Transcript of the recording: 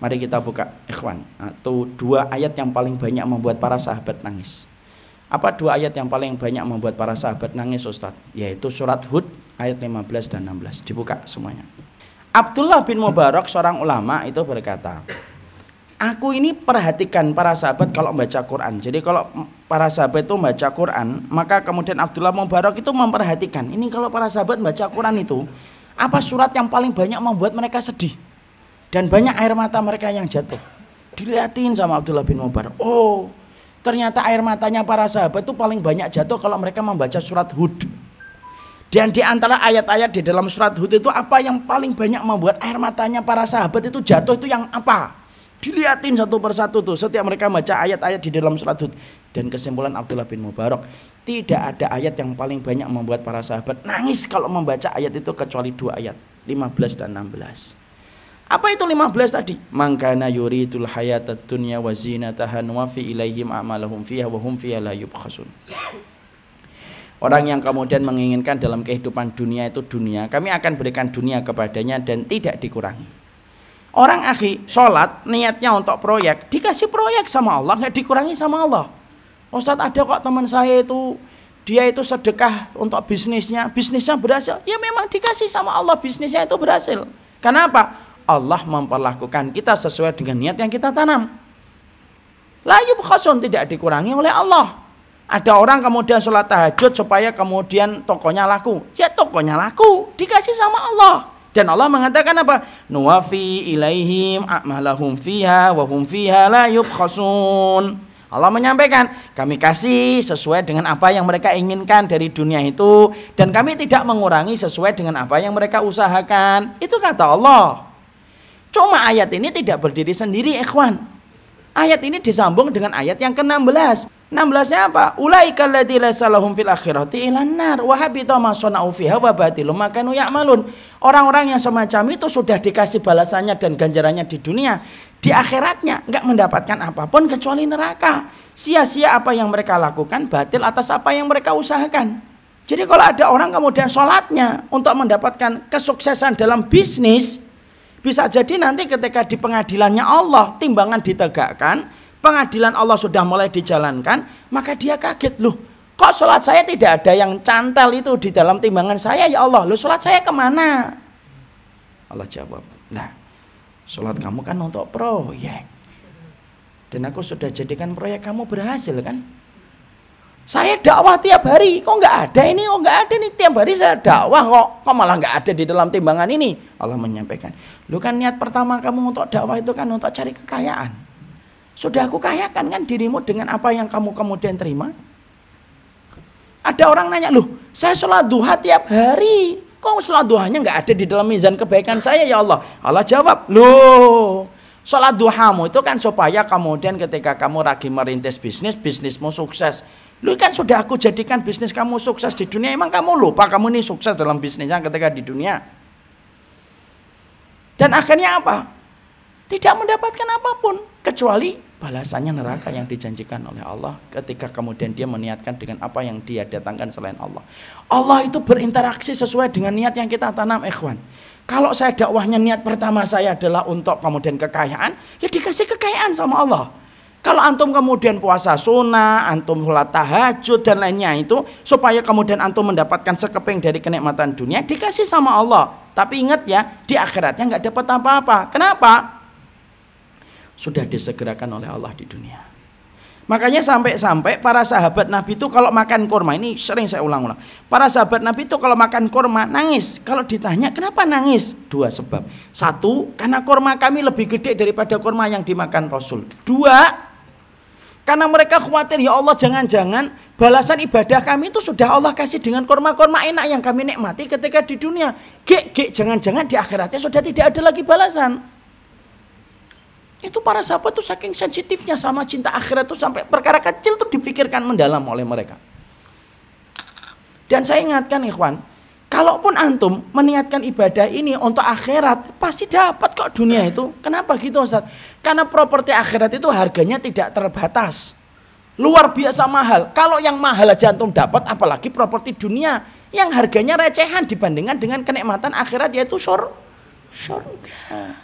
Mari kita buka ikhwan atau dua ayat yang paling banyak membuat para sahabat nangis. Apa dua ayat yang paling banyak membuat para sahabat nangis Ustaz? Yaitu surat Hud ayat 15 dan 16. Dibuka semuanya. Abdullah bin Mubarak seorang ulama itu berkata, Aku ini perhatikan para sahabat kalau membaca Quran. Jadi kalau para sahabat itu membaca Quran, maka kemudian Abdullah Mubarak itu memperhatikan. Ini kalau para sahabat membaca Quran itu, apa surat yang paling banyak membuat mereka sedih? Dan banyak air mata mereka yang jatuh. Dilihatin sama Abdullah bin Mubarak. Oh, ternyata air matanya para sahabat itu paling banyak jatuh kalau mereka membaca surat Hud. Dan di antara ayat-ayat di dalam surat Hud itu apa yang paling banyak membuat air matanya para sahabat itu jatuh itu yang apa? Dilihatin satu persatu tuh setiap mereka baca ayat-ayat di dalam surat Hud. Dan kesimpulan Abdullah bin Mubarak, tidak ada ayat yang paling banyak membuat para sahabat nangis kalau membaca ayat itu kecuali dua ayat, 15 dan 16. Apa itu 15 tadi? Mangkana yuridul hayatad dunya wa zinataha wa fi ilaihim amalahum fiha wa hum fiha la yubkhasun. Orang yang kemudian menginginkan dalam kehidupan dunia itu dunia, kami akan berikan dunia kepadanya dan tidak dikurangi. Orang akhi, sholat, niatnya untuk proyek, dikasih proyek sama Allah, nggak dikurangi sama Allah. Ustadz ada kok teman saya itu, dia itu sedekah untuk bisnisnya, bisnisnya berhasil. Ya memang dikasih sama Allah, bisnisnya itu berhasil. Kenapa? Allah memperlakukan kita sesuai dengan niat yang kita tanam. Layu khasun tidak dikurangi oleh Allah. Ada orang kemudian sholat tahajud supaya kemudian tokonya laku. Ya tokonya laku, dikasih sama Allah. Dan Allah mengatakan apa? Nuwafi ilaihim a'malahum fiha wa hum fiha la yubkhasun. Allah menyampaikan, kami kasih sesuai dengan apa yang mereka inginkan dari dunia itu dan kami tidak mengurangi sesuai dengan apa yang mereka usahakan. Itu kata Allah. Cuma ayat ini tidak berdiri sendiri, ikhwan. Ayat ini disambung dengan ayat yang ke-16. 16-nya apa? Ulaika alladziina fil akhirati ilan nar wa habita ma sana'u fiha wa Orang-orang yang semacam itu sudah dikasih balasannya dan ganjarannya di dunia, di akhiratnya nggak mendapatkan apapun kecuali neraka. Sia-sia apa yang mereka lakukan, batil atas apa yang mereka usahakan. Jadi kalau ada orang kemudian sholatnya untuk mendapatkan kesuksesan dalam bisnis, bisa jadi nanti ketika di pengadilannya Allah timbangan ditegakkan, pengadilan Allah sudah mulai dijalankan, maka dia kaget loh. Kok sholat saya tidak ada yang cantel itu di dalam timbangan saya ya Allah? Loh sholat saya kemana? Allah jawab, nah sholat kamu kan untuk proyek. Dan aku sudah jadikan proyek kamu berhasil kan? Saya dakwah tiap hari, kok nggak ada ini, kok nggak ada nih tiap hari saya dakwah kok, kok malah nggak ada di dalam timbangan ini. Allah menyampaikan, lu kan niat pertama kamu untuk dakwah itu kan untuk cari kekayaan. Sudah aku kayakan kan dirimu dengan apa yang kamu kemudian terima. Ada orang nanya, loh saya sholat duha tiap hari, kok sholat duhanya nggak ada di dalam mizan kebaikan saya ya Allah? Allah jawab, loh Sholat duhamu itu kan supaya kemudian ketika kamu lagi merintis bisnis, bisnismu sukses. Lu kan sudah aku jadikan bisnis kamu sukses di dunia, emang kamu lupa kamu ini sukses dalam bisnisnya ketika di dunia. Dan akhirnya apa? Tidak mendapatkan apapun kecuali balasannya neraka yang dijanjikan oleh Allah ketika kemudian dia meniatkan dengan apa yang dia datangkan selain Allah. Allah itu berinteraksi sesuai dengan niat yang kita tanam ikhwan. Kalau saya dakwahnya niat pertama saya adalah untuk kemudian kekayaan, ya dikasih kekayaan sama Allah. Kalau antum kemudian puasa sunnah, antum sholat tahajud dan lainnya itu supaya kemudian antum mendapatkan sekeping dari kenikmatan dunia dikasih sama Allah. Tapi ingat ya, di akhiratnya nggak dapat apa-apa. Kenapa? Sudah disegerakan oleh Allah di dunia. Makanya sampai-sampai para sahabat Nabi itu kalau makan kurma ini sering saya ulang-ulang. Para sahabat Nabi itu kalau makan kurma nangis. Kalau ditanya kenapa nangis? Dua sebab. Satu, karena kurma kami lebih gede daripada kurma yang dimakan Rasul. Dua, karena mereka khawatir, ya Allah jangan-jangan balasan ibadah kami itu sudah Allah kasih dengan korma-korma enak yang kami nikmati ketika di dunia. Gek, gek, jangan-jangan di akhiratnya sudah tidak ada lagi balasan. Itu para sahabat tuh saking sensitifnya sama cinta akhirat tuh sampai perkara kecil itu dipikirkan mendalam oleh mereka. Dan saya ingatkan ikhwan, Kalaupun antum meniatkan ibadah ini untuk akhirat, pasti dapat kok dunia itu. Kenapa gitu Ustaz? Karena properti akhirat itu harganya tidak terbatas. Luar biasa mahal. Kalau yang mahal aja antum dapat, apalagi properti dunia yang harganya recehan dibandingkan dengan kenikmatan akhirat yaitu syur, syurga.